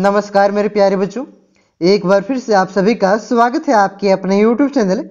नमस्कार मेरे प्यारे बच्चों एक बार फिर से आप सभी का स्वागत है आपके अपने YouTube channel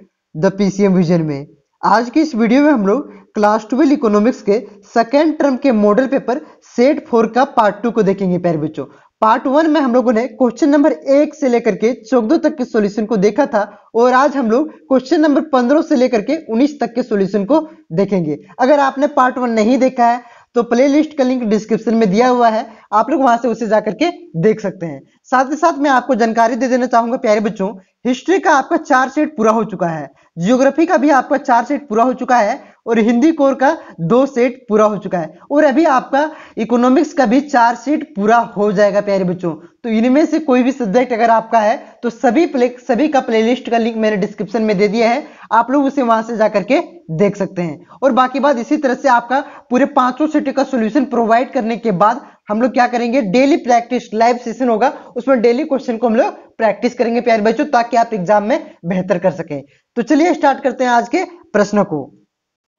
the PCM vision में आज की इस वीडियो में हम लोग क्लास ट्वेल्व इकोनॉमिक्स के सेकेंड टर्म के मॉडल पेपर सेट फोर का पार्ट टू को देखेंगे प्यारे बच्चों पार्ट वन में हम लोगों ने क्वेश्चन नंबर एक से लेकर के चौदह तक के सॉल्यूशन को देखा था और आज हम लोग क्वेश्चन नंबर पंद्रह से लेकर के उन्नीस तक के सॉल्यूशन को देखेंगे अगर आपने पार्ट वन नहीं देखा है तो प्लेलिस्ट का लिंक डिस्क्रिप्शन में दिया हुआ है आप लोग वहां से उसे जा करके देख सकते हैं साथ ही साथ मैं आपको जानकारी दे देना चाहूंगा प्यारे बच्चों हिस्ट्री का आपका चार सेट पूरा हो चुका है जियोग्राफी का भी आपका चार सेट पूरा हो चुका है और हिंदी कोर का दो सेट पूरा हो चुका है और अभी आपका इकोनॉमिक्स का भी चार सेट पूरा हो जाएगा प्यारे बच्चों तो इनमें से कोई भी सब्जेक्ट अगर आपका है तो सभी प्ले सभी का प्लेलिस्ट का लिंक मैंने डिस्क्रिप्शन में दे दिया है आप लोग उसे वहां से जाकर के देख सकते हैं और बाकी बात इसी तरह से आपका पूरे पांचों सेट का सोल्यूशन प्रोवाइड करने के बाद हम लोग क्या करेंगे डेली प्रैक्टिस लाइव सेशन होगा उसमें डेली क्वेश्चन को हम लोग प्रैक्टिस करेंगे प्यारे बच्चों ताकि आप एग्जाम में बेहतर कर सकें तो चलिए स्टार्ट करते हैं आज के प्रश्न को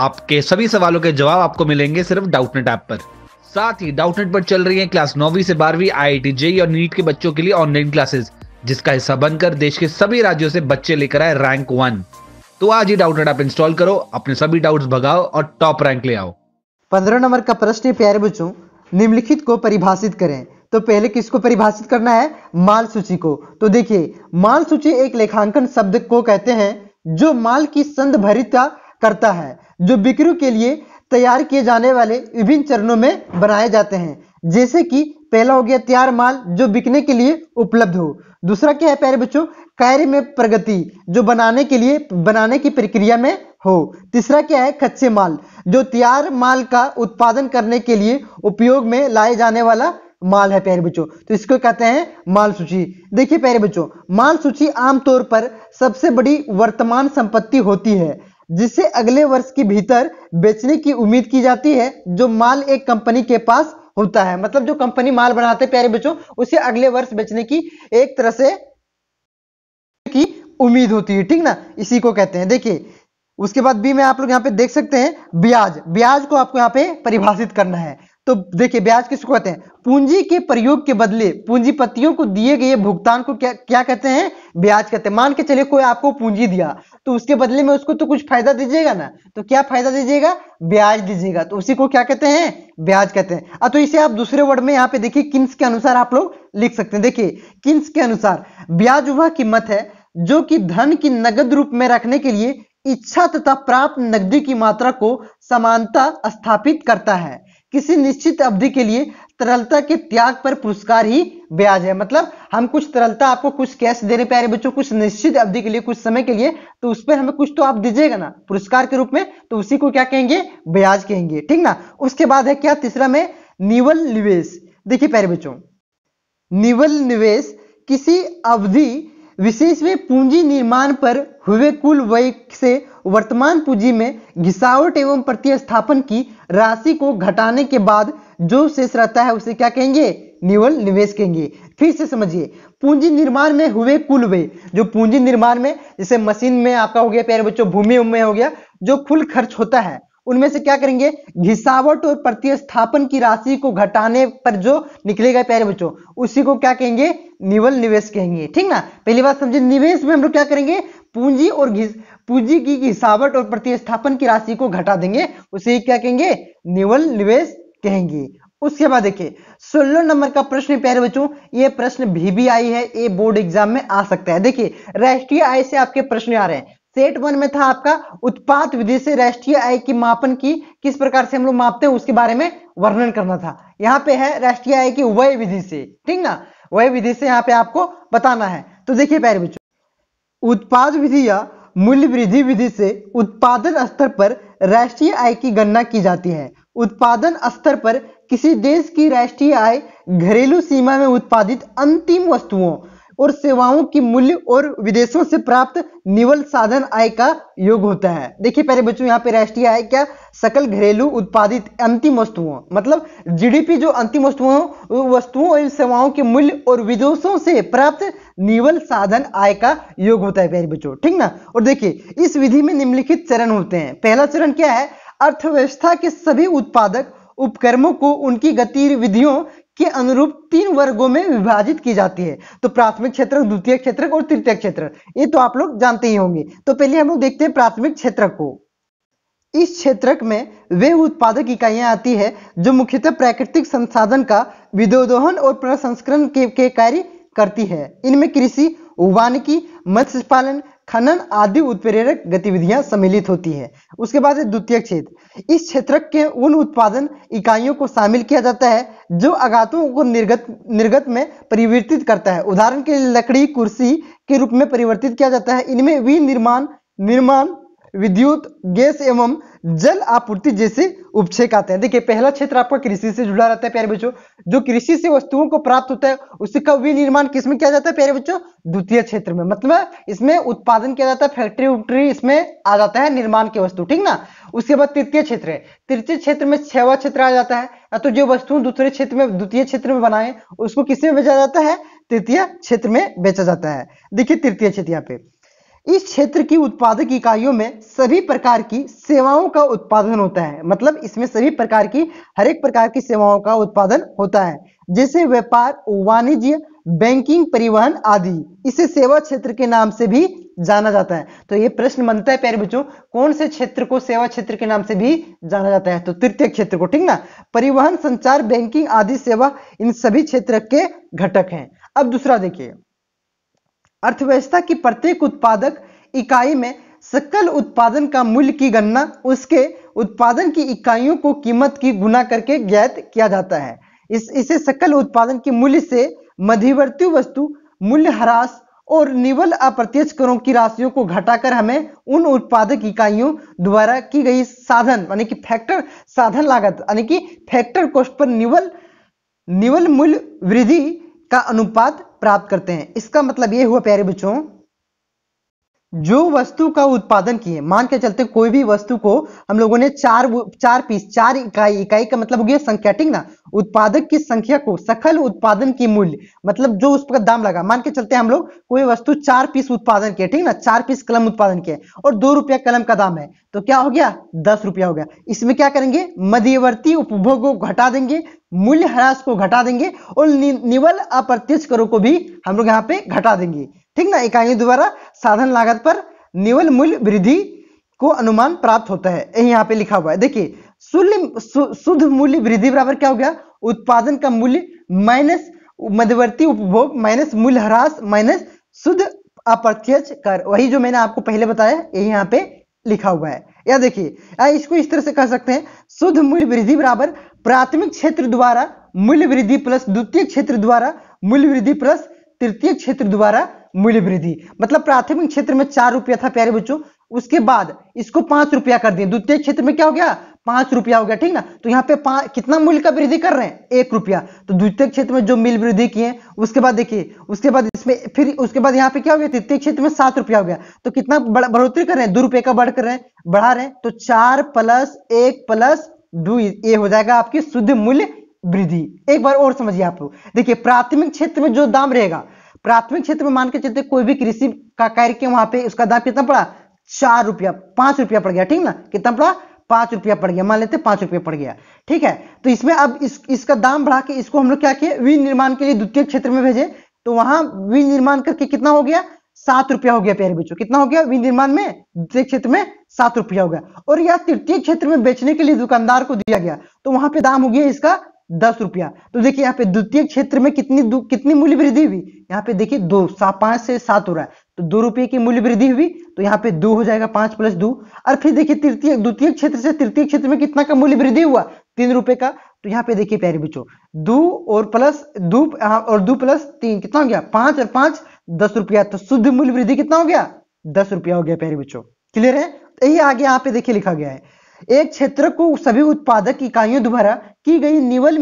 आपके सभी सवालों के जवाब आपको मिलेंगे सिर्फ डाउटनेट ऐप पर साथ ही डाउटनेट पर चल रही है क्लास नौवीं से बारहवीं आई आई टी जेई और नीट के बच्चों के लिए ऑनलाइन क्लासेस जिसका हिस्सा बनकर देश के सभी राज्यों से बच्चे लेकर आए रैंक वन तो आज ही डाउटनेट ऐप इंस्टॉल करो अपने सभी डाउट्स भगाओ और टॉप रैंक ले आओ पंद्रह नंबर का प्रश्न है प्यारे बच्चों निम्नलिखित को परिभाषित करें तो पहले किसको परिभाषित करना है माल सूची को तो देखिए माल सूची एक लेखांकन शब्द को कहते हैं जो माल की संध करता है जो बिक्री के लिए तैयार किए जाने वाले विभिन्न चरणों में बनाए जाते हैं जैसे कि पहला हो गया तैयार माल जो बिकने के लिए उपलब्ध हो दूसरा क्या है प्यारे बच्चों कार्य में प्रगति जो बनाने के लिए बनाने की प्रक्रिया में हो तीसरा क्या है कच्चे माल जो तैयार माल का उत्पादन करने के लिए उपयोग में लाए जाने वाला माल है प्यारे बच्चों तो इसको कहते हैं माल सूची देखिए प्यारे बच्चों माल सूची आमतौर पर सबसे बड़ी वर्तमान संपत्ति होती है जिसे अगले वर्ष के भीतर बेचने की उम्मीद की जाती है जो माल एक कंपनी के पास होता है मतलब जो कंपनी माल बनाते प्यारे बच्चों उसे अगले वर्ष बेचने की एक तरह से की उम्मीद होती है ठीक ना इसी को कहते हैं देखिए उसके बाद बी में आप लोग यहाँ पे देख सकते हैं ब्याज ब्याज को आपको यहाँ पे परिभाषित करना है तो देखिए ब्याज किसको कहते हैं पूंजी के प्रयोग के बदले पूंजीपतियों को दिए गए भुगतान को क्या क्या कहते हैं ब्याज कहते हैं मान के चलिए कोई आपको पूंजी दिया तो उसके बदले में उसको तो कुछ फायदा दीजिएगा ना तो क्या फायदा दीजिएगा ब्याज दीजिएगा तो उसी को क्या कहते हैं ब्याज कहते हैं अब तो इसे आप दूसरे वर्ड में यहाँ पे देखिए किन्स के अनुसार आप लोग लिख सकते हैं देखिए किन्स के अनुसार ब्याज वह कीमत है जो कि धन की नगद रूप में रखने के लिए इच्छा तथा प्राप्त नगदी की मात्रा को समानता स्थापित करता है किसी निश्चित अवधि के लिए तरलता के त्याग पर पुरस्कार ही ब्याज है मतलब हम कुछ तरलता आपको कुछ कैश दे रहे प्यारे बच्चों कुछ निश्चित अवधि के लिए कुछ समय के लिए तो उस पर हमें कुछ तो आप दीजिएगा ना पुरस्कार के रूप में तो उसी को क्या कहेंगे ब्याज कहेंगे ठीक ना उसके बाद है क्या तीसरा में निवल निवेश देखिए प्यारे बच्चों निवल निवेश किसी अवधि विशेष में पूंजी निर्माण पर हुए कुल व्यय से वर्तमान पूंजी में घिसावट एवं प्रतिस्थापन की राशि को घटाने के बाद जो शेष रहता है उसे क्या कहेंगे निवल निवेश कहेंगे फिर से समझिए पूंजी निर्माण में हुए कुल व्यय जो पूंजी निर्माण में जैसे मशीन में आपका हो गया प्यारे बच्चों भूमि में हो गया जो कुल खर्च होता है उनमें से क्या करेंगे घिसावट और प्रतिस्थापन की राशि को घटाने पर जो निकलेगा प्यारे बच्चों उसी को क्या कहेंगे निवल निवेश कहेंगे ठीक ना पहली बात समझे निवेश में हम लोग क्या करेंगे पूंजी और घिस पूंजी की घिसावट और प्रतिस्थापन की राशि को घटा देंगे उसे क्या कहेंगे निवल निवेश कहेंगे उसके बाद देखिए सोलह नंबर का प्रश्न प्यारे बच्चों ये प्रश्न भी, भी आई है ये बोर्ड एग्जाम में आ सकता है देखिए राष्ट्रीय आय से आपके प्रश्न आ रहे हैं सेट वन में था आपका उत्पाद विधि से राष्ट्रीय आय की मापन की किस प्रकार से हम लोग मापते हैं उसके बारे में वर्णन करना था यहाँ पे है राष्ट्रीय आय की वय विधि से ठीक ना वय विधि से यहाँ पे आपको बताना है तो देखिए प्यारे बच्चों उत्पाद विधि या मूल्य वृद्धि विधि से उत्पादन स्तर पर राष्ट्रीय आय की गणना की जाती है उत्पादन स्तर पर किसी देश की राष्ट्रीय आय घरेलू सीमा में उत्पादित अंतिम वस्तुओं और सेवाओं की मूल्य और विदेशों से प्राप्त निवल साधन आय का योग होता है देखिए पहले बच्चों यहाँ पे राष्ट्रीय आय क्या सकल घरेलू उत्पादित अंतिम वस्तुओं मतलब जीडीपी जो अंतिम वस्तुओं वस्तुओं और सेवाओं के मूल्य और विदेशों से प्राप्त निवल साधन आय का योग होता है प्यारे बच्चों ठीक ना और देखिए इस विधि में निम्नलिखित चरण होते हैं पहला चरण क्या है अर्थव्यवस्था के सभी उत्पादक उपक्रमों को उनकी गतिविधियों के अनुरूप तीन वर्गों में विभाजित की जाती है तो प्राथमिक क्षेत्र द्वितीय क्षेत्र और तृतीय क्षेत्र ये तो आप लोग जानते ही होंगे तो पहले हम लोग देखते हैं प्राथमिक क्षेत्र को इस क्षेत्र में वे उत्पादक इकाइयां आती है जो मुख्यतः प्राकृतिक संसाधन का विदोदोहन और प्रसंस्करण के, के कार्य करती है इनमें कृषि वानिकी मत्स्य पालन खनन आदि उत्प्रेरक गतिविधियां सम्मिलित होती है उसके बाद है द्वितीय क्षेत्र इस क्षेत्र के उन उत्पादन इकाइयों को शामिल किया जाता है जो आघातों को निर्गत निर्गत में परिवर्तित करता है उदाहरण के लिए लकड़ी कुर्सी के रूप में परिवर्तित किया जाता है इनमें विनिर्माण निर्माण विद्युत गैस एवं जल आपूर्ति जैसे उपक्षेक आते हैं देखिए पहला क्षेत्र आपका कृषि से जुड़ा रहता है प्यारे बच्चों जो कृषि से वस्तुओं को प्राप्त होता है उसका विनिर्माण किसमें किया जाता है प्यारे बच्चों द्वितीय क्षेत्र में मतलब इसमें उत्पादन किया जाता है फैक्ट्री उक्ट्री इसमें आ जाता है निर्माण की वस्तु ठीक ना उसके बाद तृतीय क्षेत्र है तृतीय क्षेत्र में छवा क्षेत्र आ जाता है या तो जो वस्तु दूसरे क्षेत्र में द्वितीय क्षेत्र में बनाए उसको किसमें बेचा जाता है तृतीय क्षेत्र में बेचा जाता है देखिए तृतीय क्षेत्र यहाँ पे इस क्षेत्र की उत्पादक इकाइयों में सभी प्रकार की सेवाओं का उत्पादन होता है मतलब इसमें सभी प्रकार की हर एक प्रकार की सेवाओं का उत्पादन होता है जैसे व्यापार वाणिज्य बैंकिंग परिवहन आदि इसे सेवा क्षेत्र के नाम से भी जाना जाता है तो ये प्रश्न बनता है प्यारे बच्चों कौन से क्षेत्र को सेवा क्षेत्र के नाम से भी जाना जाता है तो तृतीय क्षेत्र को ठीक ना परिवहन संचार बैंकिंग आदि सेवा इन सभी क्षेत्र के घटक हैं अब दूसरा देखिए अर्थव्यवस्था की प्रत्येक उत्पादक इकाई में सकल उत्पादन का मूल्य की गणना उसके उत्पादन की इकाइयों को कीमत की गुना करके ज्ञात किया जाता है इस इसे सकल उत्पादन के मूल्य से मध्यवर्ती वस्तु मूल्य ह्रास और निवल अप्रत्यक्ष करों की राशियों को घटाकर हमें उन उत्पादक इकाइयों द्वारा की गई साधन यानी कि फैक्टर साधन लागत यानी कि फैक्टर कोष्ट पर निवल निवल मूल्य वृद्धि का अनुपात प्राप्त करते हैं इसका मतलब ये हुआ प्यारे बच्चों जो वस्तु का उत्पादन किए मान के चलते कोई भी वस्तु को हम लोगों ने चार चार पीस चार इकाई इकाई का मतलब हो गया संख्या ठीक ना उत्पादक की संख्या को सकल उत्पादन की मूल्य मतलब जो उस पर दाम लगा मान के चलते हम लोग कोई वस्तु चार पीस उत्पादन किए ठीक ना चार पीस कलम उत्पादन किए और दो रुपया कलम का दाम है तो क्या हो गया दस रुपया हो गया इसमें क्या करेंगे मध्यवर्ती उपभोग को घटा देंगे मूल्य ह्रास को घटा देंगे और निवल अप्रत्यक्ष करों को भी हम लोग यहाँ पे घटा देंगे ठीक ना इकाइयों द्वारा साधन लागत पर निवल मूल्य वृद्धि को अनुमान प्राप्त होता है यही यहाँ पे लिखा हुआ है देखिए शुद्ध मूल्य वृद्धि बराबर क्या हो गया उत्पादन का मूल्य माइनस मध्यवर्ती उपभोग माइनस मूल्य ह्रास माइनस शुद्ध अप्रत्यक्ष कर वही जो मैंने आपको पहले बताया यही यहाँ पे लिखा हुआ है या देखिए इसको इस तरह से कह सकते हैं शुद्ध मूल्य वृद्धि बराबर प्राथमिक क्षेत्र द्वारा मूल्य वृद्धि प्लस द्वितीय क्षेत्र द्वारा मूल्य वृद्धि प्लस तृतीय क्षेत्र द्वारा मूल्य वृद्धि मतलब प्राथमिक क्षेत्र में चार रुपया था प्यारे बच्चों उसके बाद इसको पांच रुपया कर दिए द्वितीय क्षेत्र में क्या हो गया पांच रुपया हो गया ठीक ना तो यहाँ पे कितना मूल्य का वृद्धि कर रहे हैं एक रुपया तो द्वितीय क्षेत्र में जो मिल वृद्धि किए उसके बाद देखिए उसके बाद इसमें फिर उसके बाद यहाँ पे क्या हो गया तृतीय क्षेत्र में सात रुपया हो गया तो कितना बढ़ोतरी कर रहे हैं दो रुपये का बढ़ कर रहे हैं बढ़ा रहे हैं तो चार प्लस एक प्लस दो ये हो जाएगा आपकी शुद्ध मूल्य वृद्धि एक बार और समझिए आप लोग देखिए प्राथमिक क्षेत्र में जो दाम रहेगा प्राथमिक क्षेत्र में मान के चलते कोई भी कृषि का कार्य के वहां पे उसका दाम कितना पड़ा चार रुपया पांच रुपया पड़ गया ठीक ना कितना पड़ा पांच रुपया पड़ गया मान लेते पांच रुपया पड़ गया ठीक है तो इसमें अब इस, इसका दाम बढ़ा के इसको हम लोग क्या किए विनिर्माण के लिए द्वितीय क्षेत्र में भेजे तो वहां विनिर्माण करके कितना हो गया सात रुपया हो गया प्यारे बच्चों कितना हो गया विनिर्माण में द्वितीय क्षेत्र में सात रुपया हो गया और यह तृतीय क्षेत्र में बेचने के लिए दुकानदार को दिया गया तो वहां पे दाम हो गया इसका दस रुपया तो देखिए यहाँ पे द्वितीय क्षेत्र में कितनी कितनी मूल्य वृद्धि हुई यहाँ पे देखिए दो पांच से सात हो रहा है तो दो रुपये की मूल्य वृद्धि हुई तो यहाँ पे दो हो जाएगा पांच प्लस दो और फिर देखिए तृतीय द्वितीय क्षेत्र से तृतीय क्षेत्र में कितना का मूल्य वृद्धि हुआ तीन रुपए का तो यहाँ पे देखिए प्यारे बच्चों दो और प्लस दो हाँ, और दो प्लस तीन कितना हो गया पांच और पांच दस रुपया तो शुद्ध मूल्य वृद्धि कितना हो गया दस रुपया हो गया प्यारे बच्चों क्लियर है तो यही आगे यहाँ पे देखिए लिखा गया है एक क्षेत्र को सभी उत्पादक इकाइयों द्वारा की गई निवल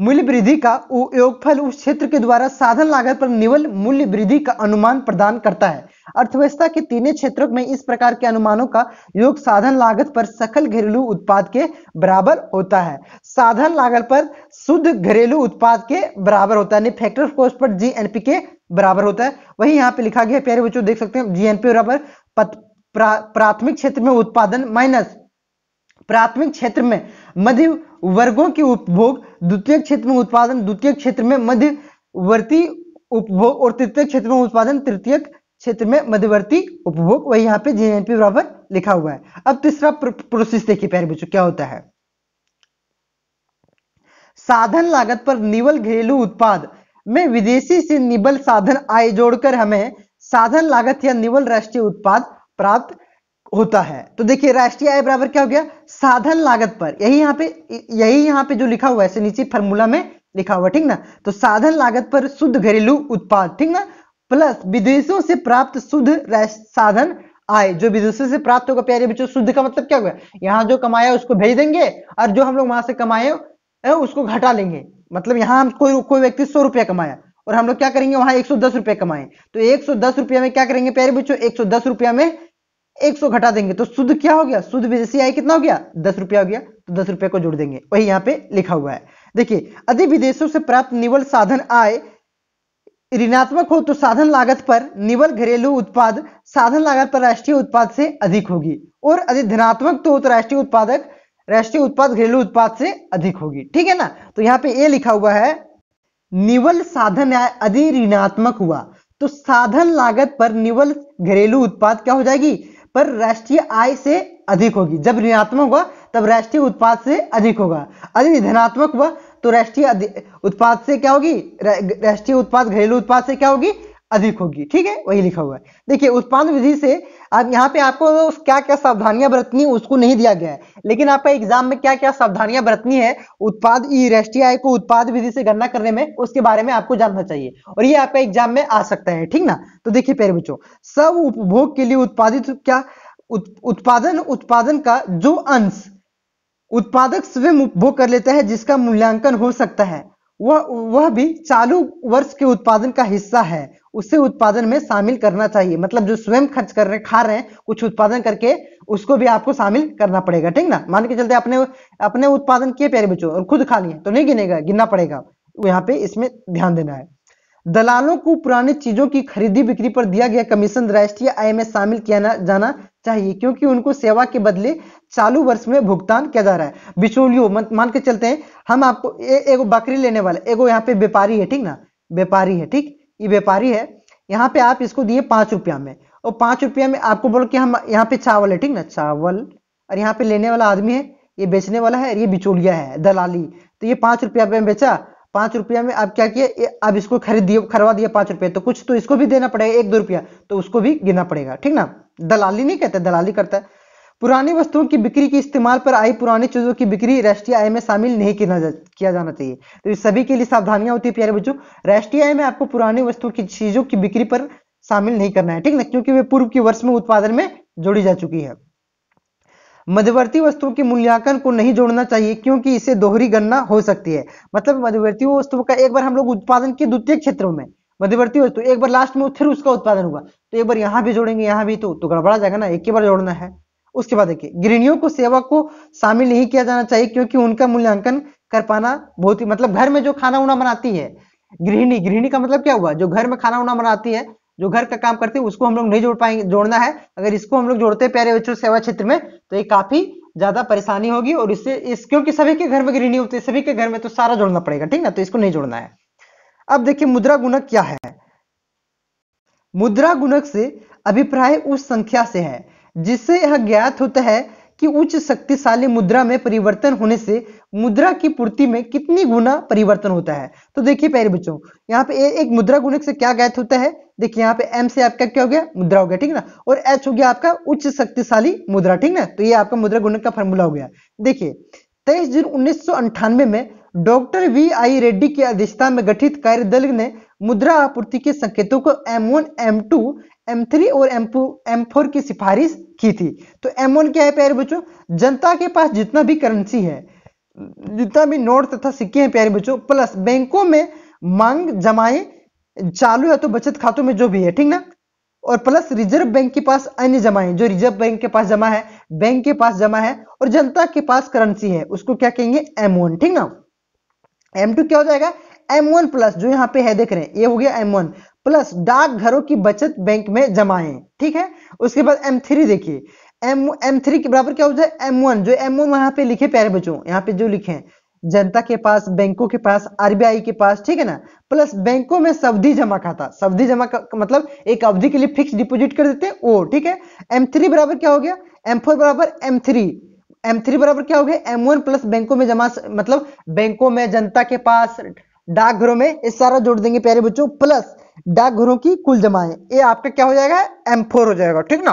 मूल्य वृद्धि का योगफल उस क्षेत्र के द्वारा साधन लागत पर निवल मूल्य वृद्धि का अनुमान प्रदान करता है अर्थव्यवस्था के तीनों क्षेत्रों में इस प्रकार के अनुमानों का योग साधन लागत पर सकल घरेलू उत्पाद के बराबर होता है साधन लागत पर शुद्ध घरेलू उत्पाद के बराबर होता है फैक्टर कोस्ट पर जीएनपी के बराबर होता है वही यहाँ पे लिखा गया प्यारे बच्चों देख सकते हैं जीएनपी बराबर प्राथमिक क्षेत्र में उत्पादन माइनस प्राथमिक क्षेत्र में मध्य वर्गों के उपभोग द्वितीय क्षेत्र में उत्पादन द्वितीय क्षेत्र में मध्यवर्ती उपभोग और तृतीय क्षेत्र में उत्पादन तृतीय क्षेत्र में मध्यवर्ती उपभोग वही यहाँ पे जीएनपी बराबर लिखा हुआ है अब तीसरा प्रोसेस देखिए प्यारे बच्चों क्या होता है साधन लागत पर निवल घरेलू उत्पाद में विदेशी से निबल साधन आय जोड़कर हमें साधन लागत या निवल राष्ट्रीय उत्पाद प्राप्त होता है तो देखिए राष्ट्रीय आय बराबर क्या हो गया साधन लागत पर यही यहाँ पे यही यहाँ पे जो लिखा हुआ है ऐसे नीचे फॉर्मूला में लिखा हुआ ठीक ना तो साधन लागत पर शुद्ध घरेलू उत्पाद ठीक ना प्लस विदेशों से प्राप्त शुद्ध साधन आय जो विदेशों से प्राप्त होगा प्यारे बच्चों शुद्ध का मतलब क्या होगा यहाँ जो कमाया उसको भेज देंगे और जो हम लोग वहां से कमाए उसको घटा लेंगे मतलब यहाँ हम कोई कोई व्यक्ति सौ रुपया कमाया और हम लोग क्या करेंगे वहां एक सौ दस रुपया कमाए तो एक सौ दस रुपया में क्या करेंगे प्यारे बच्चों एक सौ दस रुपया में एक सौ घटा देंगे तो शुद्ध क्या हो गया शुद्ध विदेशी आय कितना हो गया दस रुपया हो गया तो दस रुपया को जोड़ देंगे वही यहाँ पे लिखा हुआ है देखिए यदि विदेशों से प्राप्त निवल साधन आय ऋणात्मक हो तो साधन लागत पर निवल घरेलू उत्पाद साधन लागत पर राष्ट्रीय उत्पाद से अधिक होगी और यदि धनात्मक तो, तो राष्ट्रीय उत्पादक राष्ट्रीय उत्पाद घरेलू उत्पाद से अधिक होगी ठीक है ना तो यहाँ पे ये लिखा हुआ है निवल साधन आय अधि ऋणात्मक हुआ तो साधन लागत पर निवल घरेलू उत्पाद क्या हो जाएगी पर राष्ट्रीय आय से अधिक होगी जब ऋणात्मक हुआ तब राष्ट्रीय उत्पाद से अधिक होगा यदि धनात्मक हुआ तो राष्ट्रीय उत्पाद से क्या होगी राष्ट्रीय उत्पाद घरेलू उत्पाद से क्या होगी अधिक होगी ठीक है वही लिखा हुआ है देखिए उत्पाद विधि से अब यहाँ पे आपको क्या क्या सावधानियां बरतनी उसको नहीं दिया गया है लेकिन आपका एग्जाम में क्या क्या सावधानियां बरतनी है उत्पाद ई रेस्टीआई को उत्पाद विधि से गणना करने में उसके बारे में आपको जानना चाहिए और ये आपका एग्जाम में आ सकता है ठीक ना तो देखिए पेरे बच्चों सब उपभोग के लिए उत्पादित क्या उत, उत्पादन उत्पादन का जो अंश उत्पादक स्वयं उपभोग कर लेता है जिसका मूल्यांकन हो सकता है वह वह भी चालू वर्ष के उत्पादन का हिस्सा है उसे उत्पादन में शामिल करना चाहिए मतलब जो स्वयं खर्च कर रहे खा रहे हैं कुछ उत्पादन करके उसको भी आपको शामिल करना पड़ेगा ठीक ना मान के चलते अपने अपने उत्पादन किए प्यारे बच्चों और खुद खा लिए तो नहीं गिनेगा गिनना पड़ेगा यहाँ पे इसमें ध्यान देना है दलालों को पुरानी चीजों की खरीदी बिक्री पर दिया गया कमीशन राष्ट्रीय आय में शामिल किया जाना चाहिए क्योंकि उनको सेवा के बदले चालू वर्ष में भुगतान किया जा रहा है बिचौलियों मान के चलते हैं हम आपको बकरी लेने वाला एगो यहाँ पे व्यापारी है ठीक ना व्यापारी है ठीक ये व्यापारी है यहाँ पे आप इसको दिए पांच रुपया में और पांच रुपया में आपको बोलो कि हम यहाँ पे चावल है ठीक ना चावल और यहाँ पे लेने वाला आदमी है ये बेचने वाला है ये बिचौलिया है दलाली तो ये पांच रुपया में बेचा पांच रुपया में आप क्या किया अब इसको खरीद दिए खरवा दिया पांच रुपया तो कुछ तो इसको भी देना पड़ेगा एक दो रुपया तो उसको भी गिना पड़ेगा ठीक ना दलाली नहीं कहते दलाली करता है पुरानी वस्तुओं की बिक्री के इस्तेमाल पर आई पुरानी चीजों की बिक्री राष्ट्रीय आय में शामिल नहीं किया जा, किया जाना चाहिए तो इस सभी के लिए सावधानियां होती है प्यारे बच्चों राष्ट्रीय आय में आपको पुरानी वस्तुओं की चीजों की बिक्री पर शामिल नहीं करना है ठीक ना क्योंकि वे पूर्व के वर्ष में उत्पादन में जोड़ी जा चुकी है मध्यवर्ती वस्तुओं के मूल्यांकन को नहीं जोड़ना चाहिए क्योंकि इससे दोहरी गणना हो सकती है मतलब मध्यवर्ती वस्तुओं का एक बार हम लोग उत्पादन के द्वितीय क्षेत्रों में मध्यवर्ती वस्तु एक बार लास्ट में फिर उसका उत्पादन हुआ तो एक बार यहाँ भी जोड़ेंगे यहाँ भी तो तो गड़बड़ा जाएगा ना एक ही बार जोड़ना है उसके बाद देखिए गृहणियों को सेवा को शामिल नहीं किया जाना चाहिए क्योंकि उनका मूल्यांकन कर पाना बहुत ही मतलब घर में जो खाना उना बनाती है गृहिणी गृहिणी का मतलब क्या हुआ जो घर में खाना उना बनाती है जो घर का काम करते हैं उसको हम लोग नहीं जोड़ पाएंगे जोड़ना है अगर इसको हम लोग जोड़ते हैं प्यारे बच्चों सेवा क्षेत्र में तो ये काफी ज्यादा परेशानी होगी और इससे इस क्योंकि सभी के घर में गृहिणी होती है सभी के घर में तो सारा जोड़ना पड़ेगा ठीक ना तो इसको नहीं जोड़ना है अब देखिए मुद्रा गुणक क्या है मुद्रा गुणक से अभिप्राय उस संख्या से है जिससे यह ज्ञात होता है कि उच्च शक्तिशाली मुद्रा में परिवर्तन होने से मुद्रा की पूर्ति में कितनी गुना परिवर्तन होता है तो देखिए प्यारे बच्चों यहाँ पे एक मुद्रा गुणक से क्या ज्ञात होता है देखिए यहाँ पे एम से आपका क्या हो गया मुद्रा हो गया ठीक ना और एच हो गया आपका उच्च शक्तिशाली मुद्रा ठीक ना तो ये आपका मुद्रा गुणक का फॉर्मूला हो गया देखिए तेईस जून उन्नीस में डॉक्टर वी आई रेड्डी की अध्यक्षता में गठित कार्य दल ने मुद्रा आपूर्ति के संकेतों को M1, M2, M3 और M4 की सिफारिश की थी तो वन क्या है प्यारे बच्चों जनता के पास जितना भी करेंसी है जितना भी नोट तथा सिक्के हैं प्यारे बच्चों प्लस बैंकों में मांग जमाएं चालू है तो बचत खातों में जो भी है ठीक ना और प्लस रिजर्व बैंक के पास अन्य जमा है जो रिजर्व बैंक के पास जमा है बैंक के पास जमा है और जनता के पास करेंसी है उसको क्या कहेंगे एम वन ठीक ना एम टू क्या हो जाएगा एम वन प्लस जो यहाँ पे है देख रहे हैं ये हो गया एम वन प्लस डाक घरों की बचत बैंक में है ठीक है उसके बाद एम थ्री देखिए एम एम थ्री के बराबर क्या हो जाए एम वन जो एम वन वहां पे लिखे प्यारे बच्चों यहाँ पे जो लिखे हैं जनता के पास बैंकों के पास आरबीआई के पास ठीक है ना प्लस बैंकों में सवधि जमा खाता सवधि जमा का, मतलब एक अवधि के लिए फिक्स डिपोजिट कर देते हैं वो ठीक है एम थ्री बराबर क्या हो गया एम फोर बराबर एम थ्री एम थ्री बराबर क्या हो गया एम वन प्लस बैंकों में जमा मतलब बैंकों में जनता के पास डाकघरों में इस सारा जोड़ देंगे प्यारे बच्चों प्लस डाकघरों की कुल जमाएं ये आपका क्या हो जाएगा एम फोर हो जाएगा ठीक ना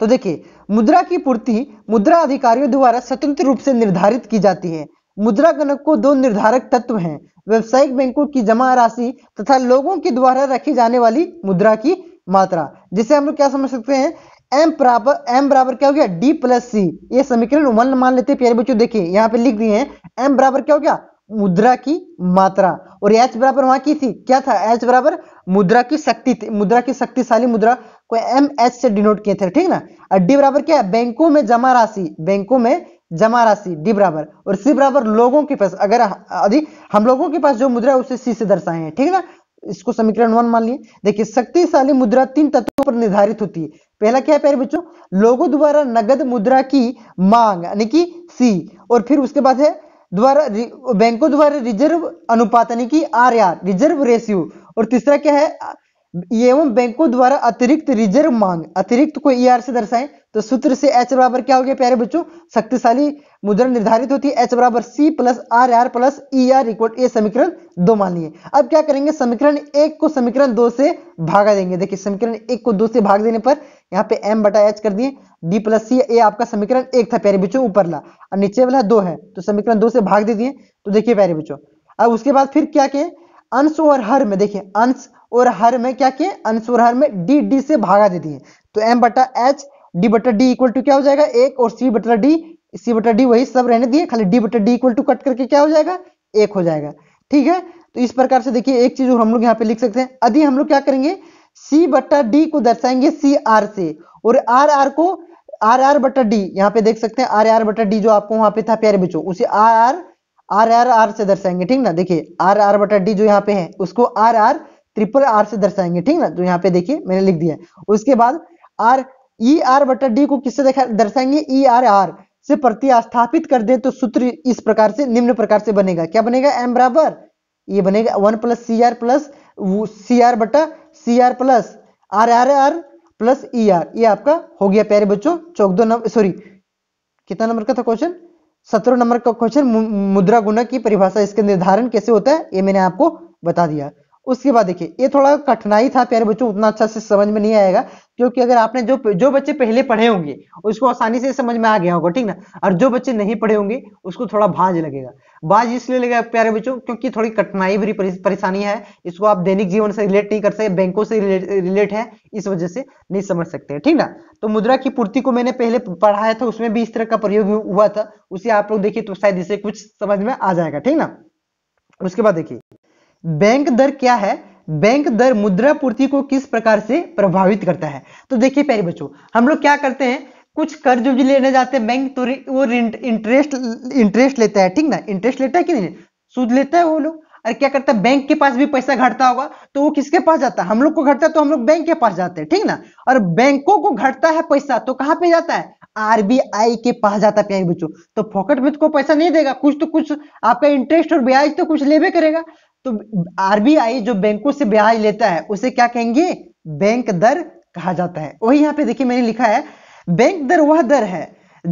तो देखिए मुद्रा की पूर्ति मुद्रा अधिकारियों द्वारा स्वतंत्र रूप से निर्धारित की जाती है मुद्रा गणक को दो निर्धारक तत्व हैं व्यवसायिक बैंकों की जमा राशि तथा लोगों के द्वारा रखी जाने वाली मुद्रा की मात्रा जिसे हम लोग क्या समझ सकते हैं एम बराबर एम बराबर क्या हो गया डी प्लस सी ये समीकरण वन मान लेते हैं प्यारे बच्चों देखिए यहाँ पे लिख दिए हैं एम बराबर क्या हो गया मुद्रा की मात्रा और एच बराबर वहां की थी क्या था एच बराबर मुद्रा की शक्ति मुद्रा की शक्तिशाली मुद्रा को एम एच से डिनोट किए थे ठीक ना और डी बराबर क्या है बैंकों में जमा राशि बैंकों में जमा राशि डी बराबर और सी बराबर लोगों के पास अगर यदि हम लोगों के पास जो मुद्रा है उसे सी से दर्शाए हैं ठीक ना इसको समीकरण वन मान लिए देखिए शक्तिशाली मुद्रा तीन तत्वों पर निर्धारित होती है पहला क्या है प्यारे बच्चों लोगों द्वारा नगद मुद्रा की मांग यानी कि सी और फिर उसके बाद है द्वारा बैंकों द्वारा रिजर्व अनुपात यानी कि आर आर रिजर्व रेशियो और तीसरा क्या है एवं बैंकों द्वारा अतिरिक्त रिजर्व मांग अतिरिक्त को ई से e दर्शाएं तो सूत्र से एच बराबर क्या हो गया प्यारे बच्चों शक्तिशाली मुद्रा निर्धारित होती है एच बराबर C plus R R plus E R equal A समीकरण दो मान लिए अब क्या करेंगे समीकरण एक को समीकरण दो से भागा देंगे देखिए समीकरण एक को दो से भाग देने पर यहाँ पे एम बटा एच कर दिए डी प्लस सी ए आपका समीकरण एक था प्यारे बच्चों ऊपर ला और नीचे वाला दो है तो समीकरण दो से भाग दे दिए तो देखिए प्यारे बच्चों अब उसके बाद फिर क्या किए अंश और हर में देखिए अंश और हर में क्या किए अंश और हर में डी डी से भागा दे दिए तो एम बटा एच डी बटा डी इक्वल टू क्या हो जाएगा एक और सी बटा डी सी बटा डी वही सब रहने दिए खाली डी बटा डी इक्वल टू कट करके क्या हो जाएगा एक हो जाएगा ठीक है तो इस प्रकार से देखिए एक चीज हम लोग यहाँ पे लिख सकते हैं यदि हम लोग क्या करेंगे सी बट्टा डी को दर्शाएंगे सी आर से और आर आर को आर आर बटा डी यहाँ पे देख सकते हैं आर आर बटा डी जो आपको वहां पे था प्यारे बच्चों उसे R R R R R से दर्शाएंगे ठीक ना देखिए आर आर बटा डी जो यहाँ पे है उसको आर आर ट्रिपल आर से दर्शाएंगे ठीक ना तो यहाँ पे देखिए मैंने लिख दिया उसके बाद आर ई आर बटा डी को किससे दर्शाएंगे ई आर आर से प्रतिस्थापित कर दे तो सूत्र इस प्रकार से निम्न प्रकार से बनेगा क्या बनेगा एम बराबर ये बनेगा one plus C R plus C R बटा C R plus R R R plus E e R ये आपका हो गया प्यारे बच्चों चौक दो नंबर सॉरी कितना नंबर का था क्वेश्चन सत्रह नंबर का क्वेश्चन मुद्रा गुणक की परिभाषा इसके निर्धारण कैसे होता है ये मैंने आपको बता दिया उसके बाद देखिए ये थोड़ा कठिनाई था प्यारे बच्चों उतना अच्छा से समझ में नहीं आएगा क्योंकि अगर आपने जो जो बच्चे पहले पढ़े होंगे उसको आसानी से समझ में आ गया होगा ठीक ना और जो बच्चे नहीं पढ़े होंगे उसको थोड़ा भाज लगेगा बाज इसलिए लगेगा प्यारे बच्चों क्योंकि थोड़ी कठिनाई भरी परेशानी है इसको आप दैनिक जीवन से रिलेट नहीं कर सकते बैंकों से रिलेट है इस वजह से नहीं समझ सकते ठीक ना तो मुद्रा की पूर्ति को मैंने पहले पढ़ाया था उसमें भी इस तरह का प्रयोग हुआ था उसे आप लोग देखिए तो शायद इसे कुछ समझ में आ जाएगा ठीक ना उसके बाद देखिए बैंक दर क्या है बैंक दर मुद्रा पूर्ति को किस प्रकार से प्रभावित करता है तो देखिए प्यारे बच्चों हम लोग क्या करते हैं कुछ कर्ज भी लेने जाते हैं बैंक तो वो इंटरेस्ट इंटरेस्ट लेता है ठीक ना इंटरेस्ट लेता है कि नहीं सूद लेता है वो लोग और क्या करता है बैंक के पास भी पैसा घटता होगा तो वो किसके पास जाता है हम लोग को घटता है तो हम लोग बैंक के पास जाते हैं ठीक ना और बैंकों को घटता है पैसा तो कहां पे जाता है आरबीआई के पास जाता है प्यारे बच्चों तो पॉकेट को पैसा नहीं देगा कुछ तो कुछ आपका इंटरेस्ट और ब्याज तो कुछ लेवे करेगा तो आरबीआई जो बैंकों से ब्याज लेता है उसे क्या कहेंगे बैंक दर कहा जाता है वही यहां पे देखिए मैंने लिखा है बैंक दर वह दर है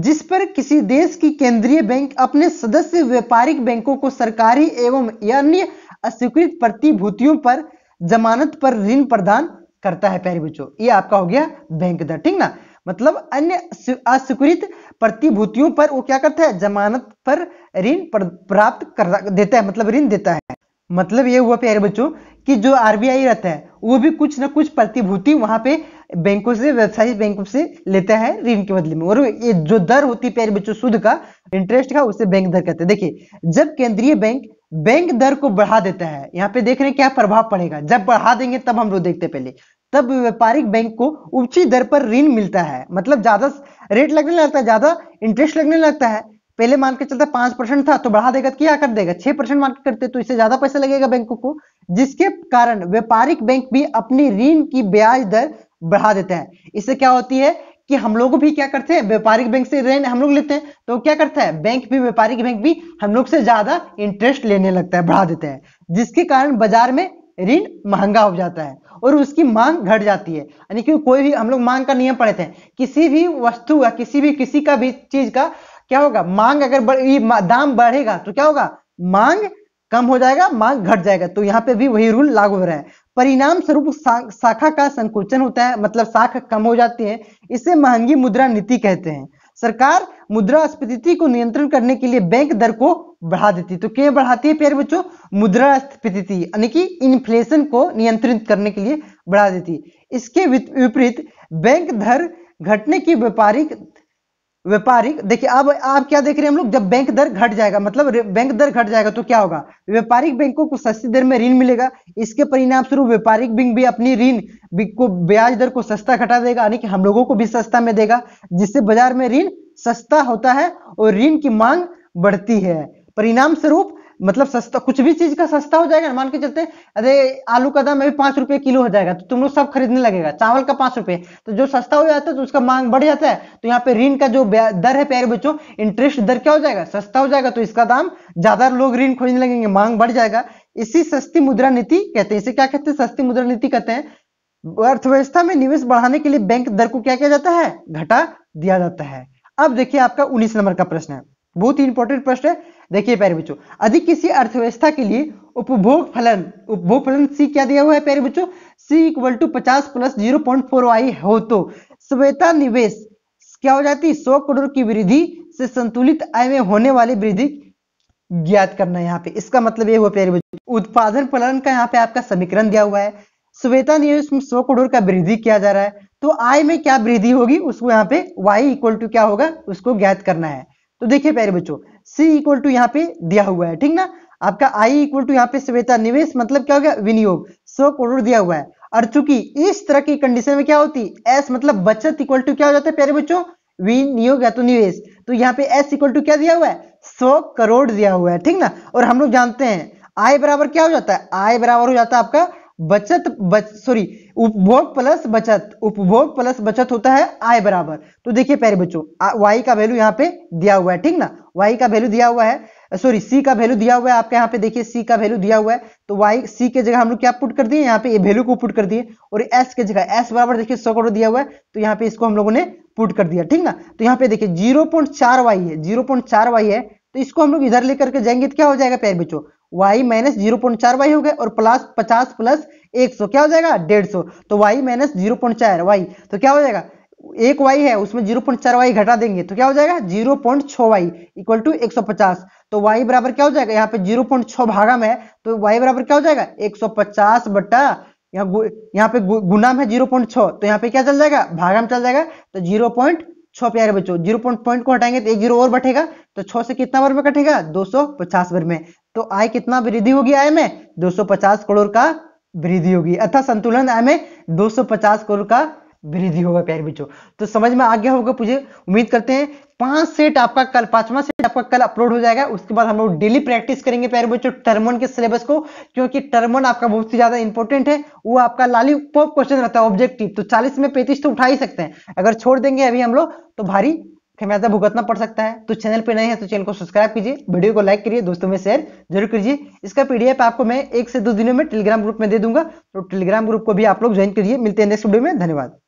जिस पर किसी देश की केंद्रीय बैंक अपने सदस्य व्यापारिक बैंकों को सरकारी एवं अन्य अस्वीकृत प्रतिभूतियों पर जमानत पर ऋण प्रदान करता है प्यारे बच्चों ये आपका हो गया बैंक दर ठीक ना मतलब अन्य अस्वीकृत प्रतिभूतियों पर वो क्या करता है जमानत पर ऋण प्राप्त कर देता है मतलब ऋण देता है मतलब ये हुआ प्यारे बच्चों कि जो आरबीआई रहता है वो भी कुछ ना कुछ प्रतिभूति वहां पे बैंकों से व्यवसायिक बैंकों से लेता है ऋण के बदले में और ये जो दर होती है प्यारे बच्चों शुद्ध का इंटरेस्ट का उसे बैंक दर कहते हैं देखिए जब केंद्रीय बैंक बैंक दर को बढ़ा देता है यहाँ पे देख रहे हैं क्या प्रभाव पड़ेगा जब बढ़ा देंगे तब हम लोग देखते पहले तब व्यापारिक बैंक को उच्च दर पर ऋण मिलता है मतलब ज्यादा रेट लगने लगता है ज्यादा इंटरेस्ट लगने लगता है पहले मान के चलते पांच परसेंट था तो बढ़ा देगा क्या कर देगा छह परसेंट मान के करते तो इससे ज्यादा पैसा लगेगा बैंकों को जिसके कारण व्यापारिक बैंक भी अपनी ऋण की ब्याज दर बढ़ा देते हैं इससे क्या होती है कि हम लोग भी क्या करते हैं व्यापारिक बैंक से ऋण हम लोग लेते हैं तो क्या करता है बैंक भी व्यापारिक बैंक भी हम लोग से ज्यादा इंटरेस्ट लेने लगता है बढ़ा देते हैं जिसके कारण बाजार में ऋण महंगा हो जाता है और उसकी मांग घट जाती है यानी कि कोई भी हम लोग मांग का नियम पढ़े थे किसी भी वस्तु या किसी भी किसी का भी चीज का क्या होगा मांग अगर बढ़, दाम बढ़ेगा तो क्या होगा मांग कम हो जाएगा मांग घट जाएगा तो यहाँ पे भी वही रूल लागू हो रहा है परिणाम स्वरूप शाखा का संकुचन होता है मतलब शाख कम हो जाती है इसे महंगी मुद्रा नीति कहते हैं सरकार मुद्रा स्फीति को नियंत्रण करने के लिए बैंक दर को बढ़ा देती है तो क्यों बढ़ाती है प्यारे बच्चों मुद्रा स्फीति यानी कि इन्फ्लेशन को नियंत्रित करने के लिए बढ़ा देती है इसके विपरीत बैंक दर घटने की व्यापारिक व्यापारिक देखिए अब आप क्या देख रहे हैं हम लोग जब बैंक दर घट जाएगा मतलब बैंक दर घट जाएगा तो क्या होगा व्यापारिक बैंकों को सस्ती दर में ऋण मिलेगा इसके परिणाम स्वरूप व्यापारिक बैंक भी अपनी ऋण को ब्याज दर को सस्ता घटा देगा यानी कि हम लोगों को भी सस्ता में देगा जिससे बाजार में ऋण सस्ता होता है और ऋण की मांग बढ़ती है परिणाम स्वरूप मतलब सस्ता कुछ भी चीज का सस्ता हो जाएगा मान के चलते अरे आलू का दाम अभी पांच रुपए किलो हो जाएगा तो तुम लोग सब खरीदने लगेगा चावल का पांच रुपए तो जो सस्ता हो जाता है तो उसका मांग बढ़ जाता है तो यहाँ पे ऋण का जो दर है प्यारे बच्चों इंटरेस्ट दर क्या हो जाएगा सस्ता हो जाएगा तो इसका दाम ज्यादा लोग ऋण खोजने लगेंगे मांग बढ़ जाएगा इसी सस्ती मुद्रा नीति कहते हैं इसे क्या कहते हैं सस्ती मुद्रा नीति कहते हैं अर्थव्यवस्था में निवेश बढ़ाने के लिए बैंक दर को क्या किया जाता है घटा दिया जाता है अब देखिए आपका उन्नीस नंबर का प्रश्न है बहुत ही इंपॉर्टेंट प्रश्न है देखिए प्यारे बच्चों अधिक किसी अर्थव्यवस्था के लिए उपभोग फलन उपभोग फलन सी क्या दिया हुआ है प्यारे बच्चों सी इक्वल टू पचास plus zero point four Y हो तो श्वेता निवेश क्या हो जाती सौ करोड़ की वृद्धि से संतुलित आय में होने वाली वृद्धि ज्ञात करना है यहाँ पे इसका मतलब ये हुआ प्यारे बच्चों उत्पादन फलन का यहाँ पे आपका समीकरण दिया हुआ है श्वेता निवेश में सौ करोड़ का वृद्धि किया जा रहा है तो आय में क्या वृद्धि होगी उसको यहाँ पे वाई इक्वल टू क्या होगा उसको ज्ञात करना है तो देखिए प्यारे बच्चों सी इक्वल टू यहाँ पे दिया हुआ है ठीक ना आपका आई इक्वल टू यहाँ पे श्वेता निवेश मतलब क्या हो गया विनियोग सौ करोड़ दिया हुआ है और चूंकि इस तरह की कंडीशन में क्या होती है एस मतलब बचत इक्वल टू क्या हो जाता है प्यारे बच्चों विनियोग या तो निवेश तो यहाँ पे एस इक्वल टू क्या दिया हुआ है सौ करोड़ दिया हुआ है ठीक ना और हम लोग जानते हैं आय बराबर क्या हो जाता है आय बराबर हो जाता है आपका बचत बच सॉरी उपभोग प्लस बचत उपभोग प्लस बचत होता है आय बराबर तो देखिए प्यारे बच्चों वाई का वैल्यू यहाँ पे दिया हुआ है ठीक ना वाई का वैल्यू दिया हुआ है सॉरी सी का वैल्यू दिया हुआ है आपके यहाँ पे देखिए सी का वैल्यू दिया हुआ है तो वाई सी के जगह हम लोग क्या पुट कर दिए यहाँ पे ये वैल्यू को पुट कर दिए और एस के जगह एस बराबर देखिए सौ करोड़ दिया हुआ है तो यहाँ पे इसको हम लोगों ने पुट कर दिया ठीक ना तो यहाँ पे देखिए जीरो पॉइंट चार वाई है जीरो पॉइंट चार वाई है तो इसको हम लोग इधर लेकर के जाएंगे तो क्या हो जाएगा प्यारे बच्चों वाई माइनस जीरो पॉइंट चार वाई हो गया और प्लस पचास प्लस एक सौ क्या हो जाएगा डेढ़ सौ तो वाई माइनस जीरो पॉइंट चार वाई तो क्या हो जाएगा एक वाई है उसमें जीरो पॉइंट चार वाई घटा देंगे तो क्या हो जाएगा जीरो पॉइंट छः वाई इक्वल टू एक सौ पचास तो वाई बराबर क्या हो जाएगा यहाँ पे जीरो पॉइंट छ भागा में है तो वाई बराबर क्या हो जाएगा एक सौ पचास बटा यहाँ पे गुना में जीरो पॉइंट छः तो यहाँ पे क्या चल जाएगा भागा में चल जाएगा तो जीरो पॉइंट छो प्यारे बच्चों जीरो पॉइंट पॉइंट को हटाएंगे तो एक जीरो और बैठेगा तो छो से कितना बार में कटेगा दो सौ पचास बार में तो आय कितना वृद्धि होगी आय में 250 करोड़ का वृद्धि होगी अर्थात संतुलन आय में 250 करोड़ का वृद्धि होगा प्यारे बच्चों तो समझ में आ गया होगा मुझे उम्मीद करते हैं पांच सेट आपका कल पांचवा सेट आपका कल अपलोड हो जाएगा उसके बाद हम लोग डेली प्रैक्टिस करेंगे प्यारे बच्चों टर्मोन के सिलेबस को क्योंकि टर्मोन आपका बहुत ही ज्यादा इंपॉर्टेंट है वो आपका लाली पॉप क्वेश्चन रहता है ऑब्जेक्टिव तो चालीस में पैंतीस तो उठा ही सकते हैं अगर छोड़ देंगे अभी हम लोग तो भारी ऐसा भुगतना पड़ सकता है तो चैनल पे नए हैं तो चैनल को सब्सक्राइब कीजिए वीडियो को लाइक करिए दोस्तों में शेयर जरूर कीजिए इसका पीडीएफ आपको मैं एक से दो दिनों में टेलीग्राम ग्रुप में दे दूंगा तो टेलीग्राम ग्रुप को भी आप लोग ज्वाइन करिए मिलते हैं नेक्स्ट वीडियो में धन्यवाद